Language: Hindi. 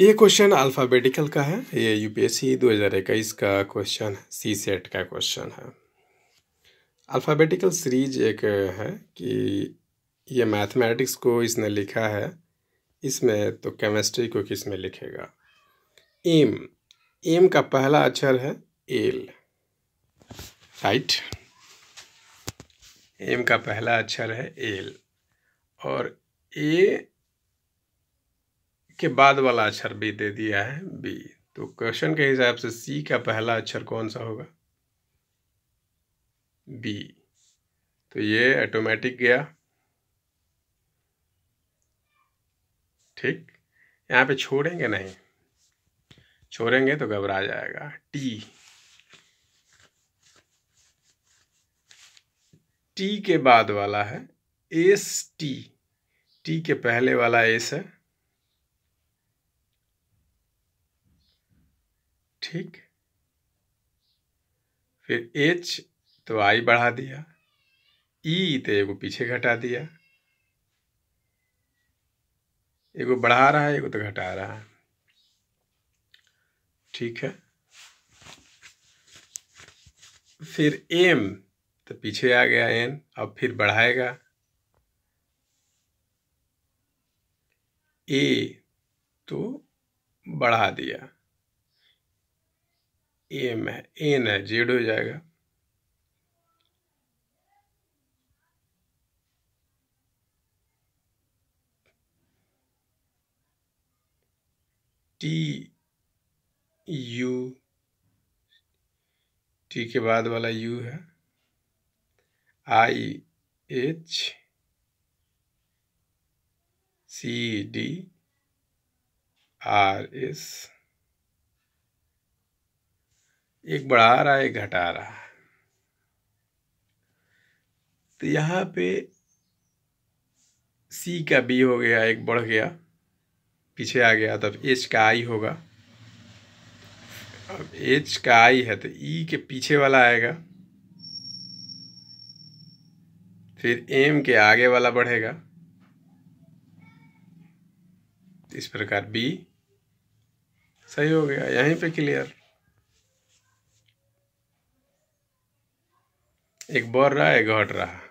ये क्वेश्चन अल्फ़ाबेटिकल का है ये यूपीएससी 2021 का क्वेश्चन सी सेट का क्वेश्चन है अल्फ़ाबेटिकल सीरीज एक है कि ये मैथमेटिक्स को इसने लिखा है इसमें तो केमिस्ट्री को किस में लिखेगा एम एम का पहला अक्षर है एल राइट एम का पहला अक्षर है एल और ए के बाद वाला अक्षर भी दे दिया है बी तो क्वेश्चन के हिसाब से सी का पहला अक्षर कौन सा होगा बी तो ये ऑटोमेटिक गया ठीक यहाँ पे छोड़ेंगे नहीं छोड़ेंगे तो घबरा जाएगा टी टी के बाद वाला है एस टी टी के पहले वाला एस है ठीक फिर एच तो आई बढ़ा दिया ई e तो एगो पीछे घटा दिया एगो बढ़ा रहा है एगो तो घटा रहा है ठीक है फिर एम तो पीछे आ गया एन अब फिर बढ़ाएगा ए तो बढ़ा दिया एम है एन है जेड हो जाएगा टी यू टी के बाद वाला यू है I H C D R S एक बढ़ा रहा है एक घटा रहा है तो यहाँ पे सी का बी हो गया एक बढ़ गया पीछे आ गया तब एच का आई होगा अब एच का आई है तो ई e के पीछे वाला आएगा फिर एम के आगे वाला बढ़ेगा इस प्रकार बी सही हो गया यहीं पे क्लियर एक बढ़ रहा है एक घट रहा